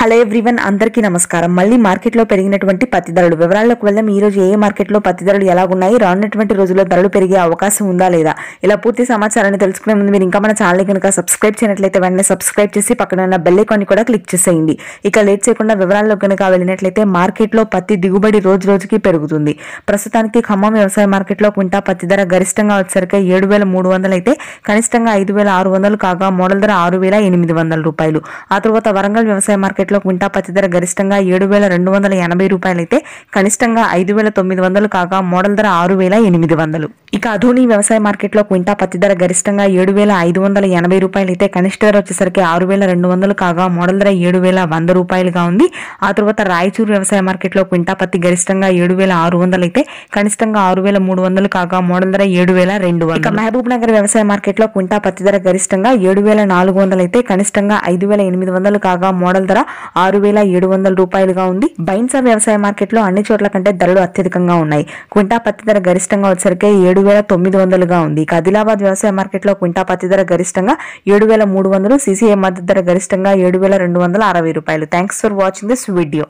hello everyone అందరికీ నమస్కారం మళ్ళీ మార్కెట్లో పెరిగినటువంటి పత్తి ధరలు వివరాల్లోకి వెళ్దాం ఈ రోజు ఏ మార్కెట్లో పత్తి ధరలు ఎలా ఉన్నాయి రానున్నటువంటి రోజుల్లో ధరలు పెరిగే అవకాశం ఉందా లేదా ఇలా పూర్తి సమాచారాన్ని తెలుసుకునే ముందు మీరు ఇంకా మన ఛానల్ కనుక సబ్స్క్రైబ్ చేయనట్లయితే వెంటనే సబ్స్క్రైబ్ చేసి పక్కన ఉన్న బెల్ కూడా క్లిక్ చేసేయండి ఇక లేట్ చేయకుండా వివరాల్లో కనుక వెళ్ళినట్లయితే మార్కెట్లో పత్తి దిగుబడి రోజు రోజుకి పెరుగుతుంది ప్రస్తుతానికి ఖమ్మం వ్యవసాయ మార్కెట్లో కుంటా పత్తి ధర గరిష్టంగా వచ్చేసరికి ఏడు వేల మూడు వందలు అయితే కనిష్టంగా ఐదు వేల ఆరు వందలు కాగా మోడల్ ధర ఆరు వేల ఎనిమిది వందల రూపాయలు ఆ తర్వాత వరంగల్ వ్యవసాయ మార్కెట్ మార్కెట్లో క్వింటా పత్తి ధర గరిష్టంగా ఏడు వేల రెండు వందల ఎనభై రూపాయలైతే కనిష్టంగా ఐదు వేల తొమ్మిది వందలు కాగా మోడల్ ధర ఆరు వేల ఎనిమిది వందలు ఇక అధోని వ్యవసాయ మార్కెట్లో క్వింటా పత్తి ధర గరిష్టంగా ఏడు వేల ఐదు వందల ఎనభై రూపాయలు అయితే కనిష్ట ధర వచ్చేసరికి ఆరు వేల రెండు వందలు కాగా మోడల్ ధర ఏడు వేల వంద రూపాయలుగా ఉంది ఆ తర్వాత రాయచూరు వ్యవసాయ మార్కెట్లో క్వింటా పత్తి గరిష్టంగా ఏడు వేల ఆరు వందలు అయితే కనిష్టంగా ఆరు వేల మూడు వందలు కాగా మోడల్ ధర ఏడు వేల రెండు వందలు ఇక మహబూబ్ నగర్ వ్యవసాయ మార్కెట్లో క్వింటా పత్తి ధర గరిష్టంగా ఏడు వేల నాలుగు వందలు అయితే కనిష్టంగా ఐదు వేల ఎనిమిది వందలు కాగా మోడల్ ధర ఆరు వేల ఏడు వందల రూపాయలుగా ఉంది బైన్సా వ్యవసాయ మార్కెట్లో అన్ని చోట్ల కంటే ధరలు అత్యధికంగా ఉన్నాయి క్వింటా పత్తి ధర గరిష్టంగా వచ్చేసరికి ఏడు వేల తొమ్మిది వందలుగా ఉంది ఇక ఆదిలాబాద్ వ్యవసాయ మార్కెట్లో క్వింటా పత్తి ధర గరిష్టంగా ఏడు వేల మూడు వందలు సిసిఐ మద్దతు ధర గరిష్టంగా ఏడు వేల రెండు వందల అరవై రూపాయలు thanks for watching this video